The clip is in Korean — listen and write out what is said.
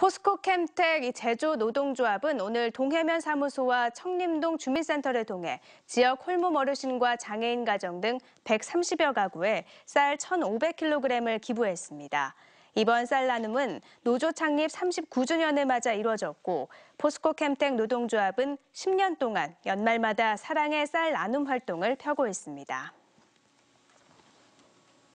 포스코 캠텍 이 제조 노동조합은 오늘 동해면 사무소와 청림동 주민센터를 통해 지역 홀몸 어르신과 장애인 가정 등 130여 가구에 쌀 1,500kg을 기부했습니다. 이번 쌀 나눔은 노조 창립 39주년을 맞아 이루어졌고 포스코 캠텍 노동조합은 10년 동안 연말마다 사랑의 쌀 나눔 활동을 펴고 있습니다.